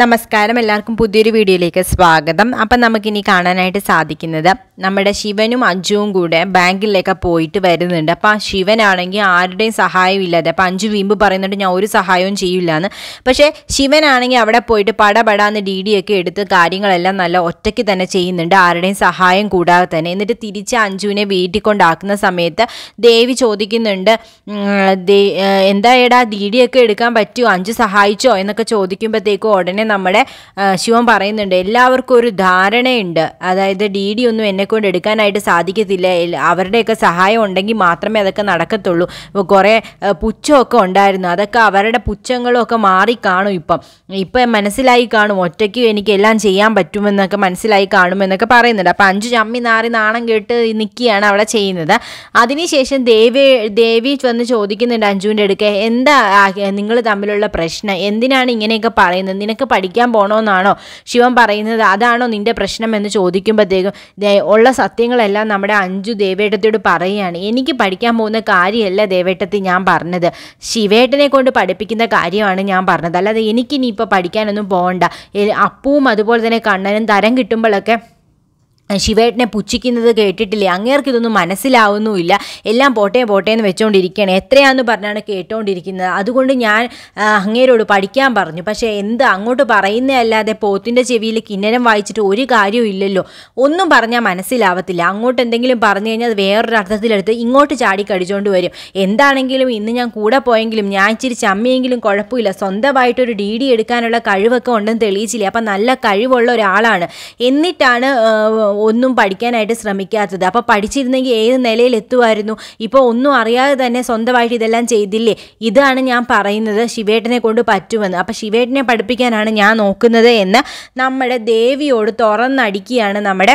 നമസ്കാരം എല്ലാവർക്കും പുതിയൊരു വീഡിയോയിലേക്ക് സ്വാഗതം അപ്പം നമുക്കിനി കാണാനായിട്ട് സാധിക്കുന്നത് നമ്മുടെ ശിവനും അഞ്ജുവും കൂടെ ബാങ്കിലേക്ക് പോയിട്ട് വരുന്നുണ്ട് അപ്പം ശിവനാണെങ്കിൽ ആരുടെയും സഹായം ഇല്ലാതെ അപ്പം അഞ്ജു വീമ്പ് പറയുന്നുണ്ട് ഞാൻ ഒരു സഹായവും ചെയ്യില്ല എന്ന് പക്ഷേ ശിവനാണെങ്കിൽ അവിടെ പോയിട്ട് പടപടാന്ന് ഡി ഡി ഒക്കെ എടുത്ത് കാര്യങ്ങളെല്ലാം നല്ല ഒറ്റയ്ക്ക് തന്നെ ചെയ്യുന്നുണ്ട് ആരുടെയും സഹായം കൂടാതെ തന്നെ എന്നിട്ട് തിരിച്ച് അഞ്ജുവിനെ വീട്ടിൽ കൊണ്ടാക്കുന്ന സമയത്ത് ദേവി ചോദിക്കുന്നുണ്ട് എന്താ എടാ ഡി ഡി ഒക്കെ എടുക്കാൻ പറ്റുമോ അഞ്ജു സഹായിച്ചോ എന്നൊക്കെ ചോദിക്കുമ്പോഴത്തേക്കും ഉടനെ തന്നെ നമ്മുടെ ശിവൻ പറയുന്നുണ്ട് എല്ലാവർക്കും ഒരു ധാരണയുണ്ട് അതായത് ഡി ഡി ഒന്നും കൊണ്ട് എടുക്കാനായിട്ട് സാധിക്കത്തില്ല അവരുടെയൊക്കെ സഹായം ഉണ്ടെങ്കിൽ മാത്രമേ അതൊക്കെ നടക്കത്തുള്ളൂ ഇപ്പോൾ കുറേ പുച്ഛമൊക്കെ ഉണ്ടായിരുന്നു അതൊക്കെ അവരുടെ പുച്ഛങ്ങളും ഒക്കെ മാറി കാണും ഇപ്പം ഇപ്പം മനസ്സിലായി കാണും ഒറ്റയ്ക്ക് എനിക്ക് എല്ലാം ചെയ്യാൻ പറ്റുമെന്നൊക്കെ മനസ്സിലായി കാണുമെന്നൊക്കെ പറയുന്നുണ്ട് അപ്പം അഞ്ചു ചമ്മി നാറി നാണം കേട്ട് നിൽക്കുകയാണ് അവിടെ ചെയ്യുന്നത് അതിനുശേഷം ദേവി ദേവി വന്ന് ചോദിക്കുന്നുണ്ട് അഞ്ജുവിൻ്റെ അടുക്ക എന്താ നിങ്ങൾ തമ്മിലുള്ള പ്രശ്നം എന്തിനാണ് ഇങ്ങനെയൊക്കെ പറയുന്നത് നിനക്ക് പഠിക്കാൻ പോകണമെന്നാണോ ശിവൻ പറയുന്നത് അതാണോ നിന്റെ പ്രശ്നം എന്ന് ചോദിക്കുമ്പോഴത്തേക്കും ഉള്ള സത്യങ്ങളെല്ലാം നമ്മുടെ അഞ്ചു ദേവേട്ടത്തോട് പറയുകയാണ് എനിക്ക് പഠിക്കാൻ പോകുന്ന കാര്യമല്ല ദേവേട്ടത്തി ഞാൻ പറഞ്ഞത് ശിവേട്ടനെ കൊണ്ട് പഠിപ്പിക്കുന്ന കാര്യമാണ് ഞാൻ പറഞ്ഞത് അല്ലാതെ എനിക്കിനി ഇപ്പോൾ പഠിക്കാനൊന്നും പോകണ്ട അപ്പവും അതുപോലെ തന്നെ കണ്ണനും തരം കിട്ടുമ്പോഴൊക്കെ ശിവേട്ടനെ പുച്ഛിക്കുന്നത് കേട്ടിട്ടില്ലേ അങ്ങേർക്ക് ഇതൊന്നും മനസ്സിലാവുന്നുമില്ല എല്ലാം പോട്ടേ പോട്ടേ എന്ന് വെച്ചുകൊണ്ടിരിക്കുകയാണ് എത്രയാന്ന് പറഞ്ഞാണ് കേട്ടുകൊണ്ടിരിക്കുന്നത് അതുകൊണ്ട് ഞാൻ അങ്ങേരോട് പഠിക്കാൻ പറഞ്ഞു പക്ഷേ എന്ത് അങ്ങോട്ട് പറയുന്നതല്ലാതെ പോത്തിൻ്റെ ചെവിയിൽ കിന്നരം വായിച്ചിട്ട് ഒരു കാര്യവും ഇല്ലല്ലോ ഒന്നും പറഞ്ഞാൽ മനസ്സിലാവത്തില്ല അങ്ങോട്ട് എന്തെങ്കിലും പറഞ്ഞു കഴിഞ്ഞാൽ അത് വേറൊരു അർത്ഥത്തിലെടുത്ത് ഇങ്ങോട്ട് ചാടി കടിച്ചുകൊണ്ട് വരും എന്താണെങ്കിലും ഇന്ന് ഞാൻ കൂടെ പോയെങ്കിലും ഞാൻ ഇച്ചിരി ചമ്മിയെങ്കിലും കുഴപ്പമില്ല സ്വന്തമായിട്ടൊരു ഡി ഡി എടുക്കാനുള്ള കഴിവൊക്കെ ഉണ്ടെന്ന് തെളിയിച്ചില്ലേ അപ്പം നല്ല കഴിവുള്ള ഒരാളാണ് എന്നിട്ടാണ് ഒന്നും പഠിക്കാനായിട്ട് ശ്രമിക്കാത്തത് അപ്പോൾ പഠിച്ചിരുന്നെങ്കിൽ ഏത് നിലയിൽ എത്തുമായിരുന്നു ഇപ്പോൾ ഒന്നും അറിയാതെ തന്നെ സ്വന്തമായിട്ട് ഇതെല്ലാം ചെയ്തില്ലേ ഇതാണ് ഞാൻ പറയുന്നത് ശിവേട്ടനെ കൊണ്ട് പറ്റുമെന്ന് അപ്പോൾ ശിവേട്ടനെ പഠിപ്പിക്കാനാണ് ഞാൻ നോക്കുന്നത് എന്ന് നമ്മുടെ ദേവിയോട് തുറന്നടിക്കുകയാണ് നമ്മുടെ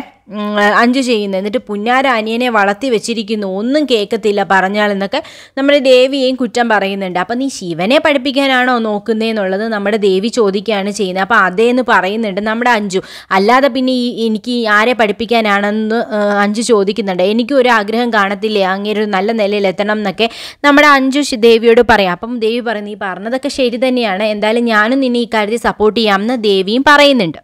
അഞ്ചു ചെയ്യുന്നു എന്നിട്ട് പുന്നാര അനിയനെ വളർത്തി വെച്ചിരിക്കുന്നു ഒന്നും കേൾക്കത്തില്ല പറഞ്ഞാലെന്നൊക്കെ നമ്മുടെ ദേവിയെയും കുറ്റം പറയുന്നുണ്ട് അപ്പം നീ ശിവനെ പഠിപ്പിക്കാനാണോ നോക്കുന്നതെന്നുള്ളത് നമ്മുടെ ദേവി ചോദിക്കുകയാണ് ചെയ്യുന്നത് അപ്പോൾ അതേന്ന് പറയുന്നുണ്ട് നമ്മുടെ അഞ്ചു അല്ലാതെ പിന്നെ ഈ എനിക്ക് ആരെ പഠിപ്പിക്കാനാണെന്ന് അഞ്ചു ചോദിക്കുന്നുണ്ട് എനിക്ക് ഒരു ആഗ്രഹം കാണത്തില്ലേ അങ്ങനെ ഒരു നല്ല നിലയിൽ എത്തണം എന്നൊക്കെ നമ്മുടെ അഞ്ചു ദേവിയോട് പറയാം അപ്പം ദേവി പറയുന്നു ഈ പറഞ്ഞതൊക്കെ ശരി തന്നെയാണ് എന്തായാലും ഞാനും നിന്നെ ഈ കാര്യത്തിൽ സപ്പോർട്ട് ചെയ്യാമെന്ന് ദേവിയും പറയുന്നുണ്ട്